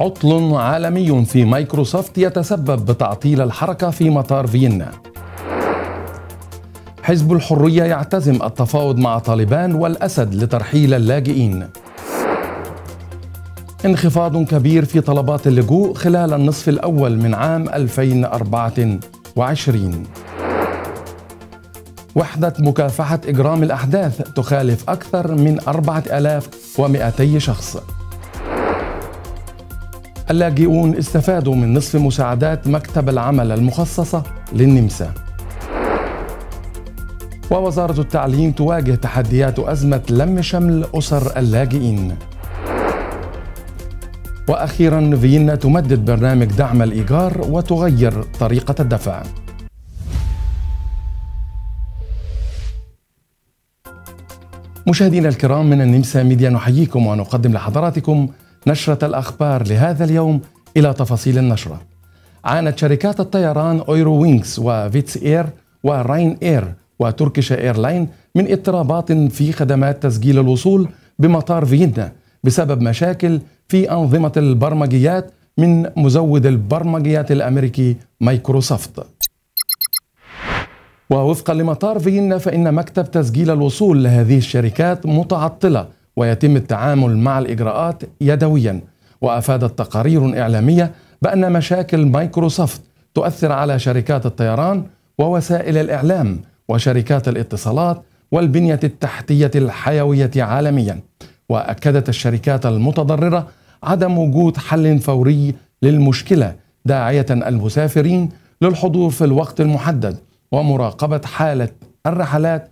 عطل عالمي في مايكروسوفت يتسبب بتعطيل الحركة في مطار فيينا حزب الحرية يعتزم التفاوض مع طالبان والأسد لترحيل اللاجئين انخفاض كبير في طلبات اللجوء خلال النصف الأول من عام 2024 وحدة مكافحة إجرام الأحداث تخالف أكثر من 4200 شخص اللاجئون استفادوا من نصف مساعدات مكتب العمل المخصصة للنمسا ووزارة التعليم تواجه تحديات أزمة لم شمل أسر اللاجئين وأخيرا فيينا تمدد برنامج دعم الإيجار وتغير طريقة الدفع مشاهدينا الكرام من النمسا ميديا نحييكم ونقدم لحضراتكم نشرة الأخبار لهذا اليوم إلى تفاصيل النشرة عانت شركات الطيران أيرو وينكس وفيتس إير وراين إير وتركيش إيرلاين من اضطرابات في خدمات تسجيل الوصول بمطار فيينا بسبب مشاكل في أنظمة البرمجيات من مزود البرمجيات الأمريكي مايكروسوفت ووفقا لمطار فيينا فإن مكتب تسجيل الوصول لهذه الشركات متعطلة ويتم التعامل مع الإجراءات يدويا وأفادت تقارير إعلامية بأن مشاكل مايكروسوفت تؤثر على شركات الطيران ووسائل الإعلام وشركات الاتصالات والبنية التحتية الحيوية عالميا وأكدت الشركات المتضررة عدم وجود حل فوري للمشكلة داعية المسافرين للحضور في الوقت المحدد ومراقبة حالة الرحلات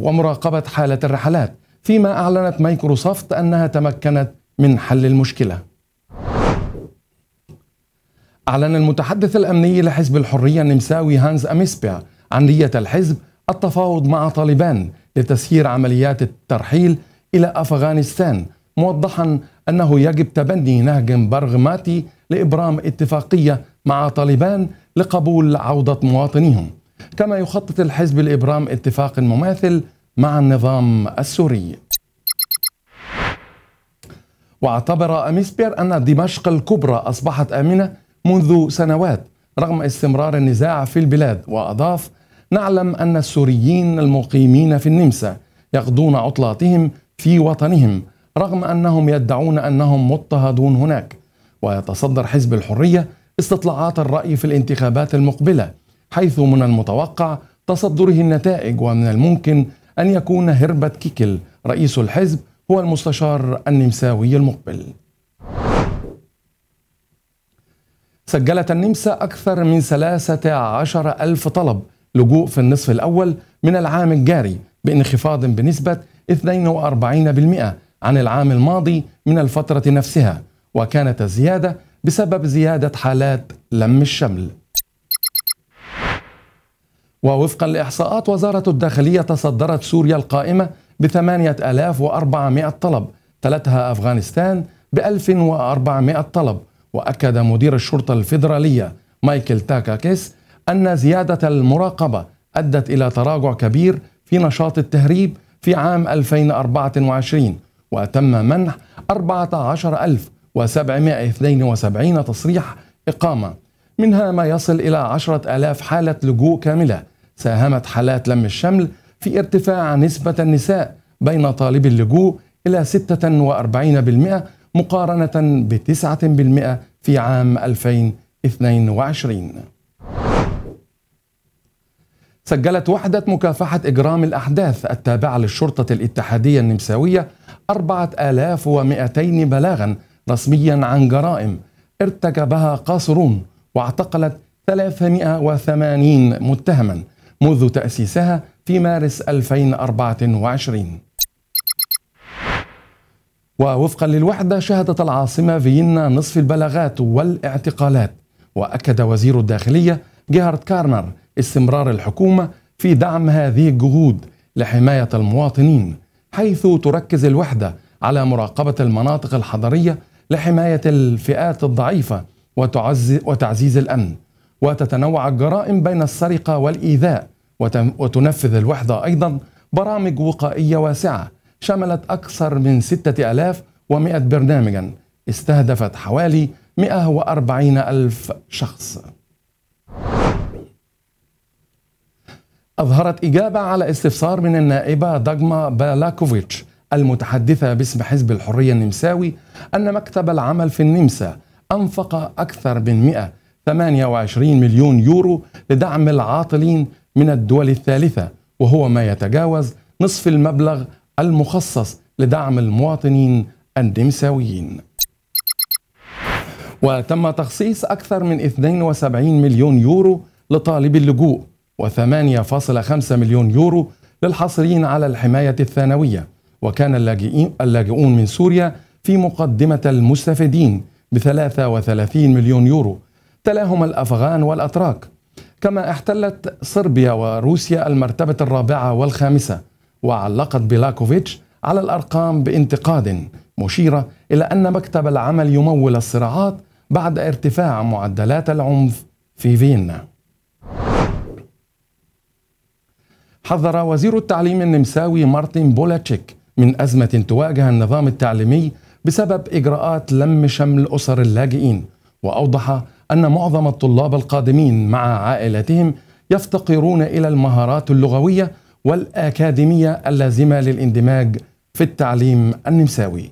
ومراقبة حالة الرحلات فيما أعلنت مايكروسوفت أنها تمكنت من حل المشكلة أعلن المتحدث الأمني لحزب الحرية النمساوي هانز أميسبيا عن نية الحزب التفاوض مع طالبان لتسيير عمليات الترحيل إلى أفغانستان موضحا أنه يجب تبني نهج برغماتي لإبرام اتفاقية مع طالبان لقبول عودة مواطنيهم كما يخطط الحزب لإبرام اتفاق مماثل مع النظام السوري واعتبر أميسبير أن دمشق الكبرى أصبحت آمنة منذ سنوات رغم استمرار النزاع في البلاد وأضاف نعلم أن السوريين المقيمين في النمسا يقضون عطلاتهم في وطنهم رغم أنهم يدعون أنهم مضطهدون هناك ويتصدر حزب الحرية استطلاعات الرأي في الانتخابات المقبلة حيث من المتوقع تصدره النتائج ومن الممكن أن يكون هربت كيكل رئيس الحزب هو المستشار النمساوي المقبل سجلت النمسا أكثر من 13 ألف طلب لجوء في النصف الأول من العام الجاري بانخفاض بنسبة 42% عن العام الماضي من الفترة نفسها وكانت الزيادة بسبب زيادة حالات لم الشمل ووفقا لإحصاءات وزارة الداخلية تصدرت سوريا القائمة ب 8400 طلب تلتها أفغانستان ب 1400 طلب وأكد مدير الشرطة الفيدرالية مايكل تاكاكيس أن زيادة المراقبة أدت إلى تراجع كبير في نشاط التهريب في عام 2024 وتم منح 14772 تصريح إقامة منها ما يصل إلى 10000 حالة لجوء كاملة ساهمت حالات لم الشمل في ارتفاع نسبة النساء بين طالبي اللجوء إلى 46% مقارنة ب 9% في عام 2022 سجلت وحدة مكافحة إجرام الأحداث التابعة للشرطة الاتحادية النمساوية 4200 بلاغا رسميا عن جرائم ارتكبها قاصرون واعتقلت 380 متهما منذ تأسيسها في مارس 2024 ووفقا للوحدة شهدت العاصمة فيينا نصف البلاغات والاعتقالات وأكد وزير الداخلية جيهارد كارنر استمرار الحكومة في دعم هذه الجهود لحماية المواطنين حيث تركز الوحدة على مراقبة المناطق الحضرية لحماية الفئات الضعيفة وتعزيز الأمن وتتنوع الجرائم بين السرقة والإيذاء وتنفذ الوحدة أيضا برامج وقائية واسعة شملت أكثر من 6100 برنامجا استهدفت حوالي 140 ألف شخص أظهرت إجابة على استفسار من النائبة داغما بالاكوفيتش المتحدثة باسم حزب الحرية النمساوي أن مكتب العمل في النمسا أنفق أكثر من 128 مليون يورو لدعم العاطلين من الدول الثالثة وهو ما يتجاوز نصف المبلغ المخصص لدعم المواطنين النمساويين وتم تخصيص أكثر من 72 مليون يورو لطالب اللجوء و8.5 مليون يورو للحاصلين على الحماية الثانوية وكان اللاجئون من سوريا في مقدمة المستفيدين ب 33 مليون يورو تلاهم الأفغان والأتراك كما احتلت صربيا وروسيا المرتبة الرابعة والخامسة وعلقت بلاكوفيتش على الأرقام بانتقاد مشيرة إلى أن مكتب العمل يمول الصراعات بعد ارتفاع معدلات العنف في فيينا حذر وزير التعليم النمساوي مارتن بولاتشيك من أزمة تواجه النظام التعليمي بسبب إجراءات لم شمل أسر اللاجئين وأوضح أن معظم الطلاب القادمين مع عائلاتهم يفتقرون إلى المهارات اللغوية والأكاديمية اللازمة للاندماج في التعليم النمساوي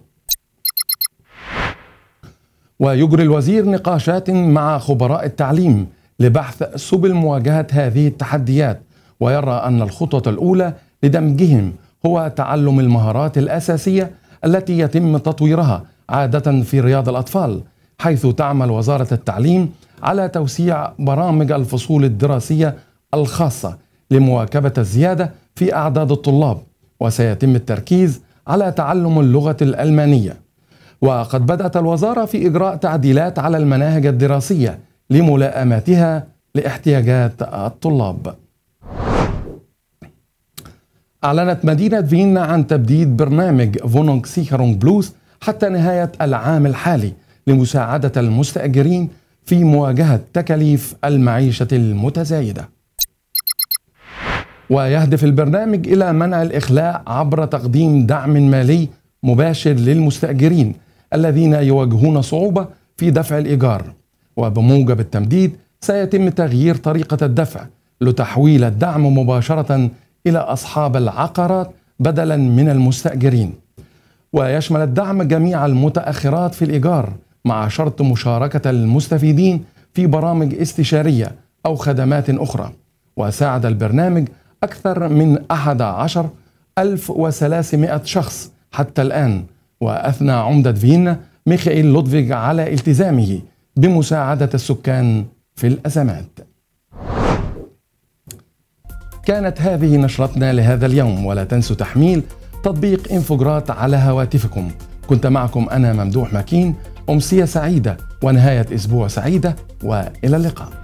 ويجري الوزير نقاشات مع خبراء التعليم لبحث سبل مواجهة هذه التحديات ويرى أن الخطوة الأولى لدمجهم هو تعلم المهارات الأساسية التي يتم تطويرها عادة في رياض الأطفال حيث تعمل وزارة التعليم على توسيع برامج الفصول الدراسية الخاصة لمواكبة الزيادة في أعداد الطلاب وسيتم التركيز على تعلم اللغة الألمانية وقد بدأت الوزارة في إجراء تعديلات على المناهج الدراسية لملائمتها لاحتياجات الطلاب أعلنت مدينة فيينا عن تبديد برنامج فونونغ بلوس حتى نهاية العام الحالي لمساعدة المستأجرين في مواجهة تكاليف المعيشة المتزايدة. ويهدف البرنامج إلى منع الإخلاء عبر تقديم دعم مالي مباشر للمستأجرين الذين يواجهون صعوبة في دفع الإيجار. وبموجب التمديد سيتم تغيير طريقة الدفع لتحويل الدعم مباشرة إلى أصحاب العقارات بدلا من المستأجرين. ويشمل الدعم جميع المتأخرات في الإيجار مع شرط مشاركة المستفيدين في برامج استشارية أو خدمات أخرى وساعد البرنامج أكثر من 11 وثلاثمائة شخص حتى الآن وأثنى عمدة فيينا ميخائيل لودفيج على التزامه بمساعدة السكان في الأزمات كانت هذه نشرتنا لهذا اليوم ولا تنسوا تحميل تطبيق انفوجرات على هواتفكم كنت معكم أنا ممدوح مكين أمسية سعيدة ونهاية أسبوع سعيدة وإلى اللقاء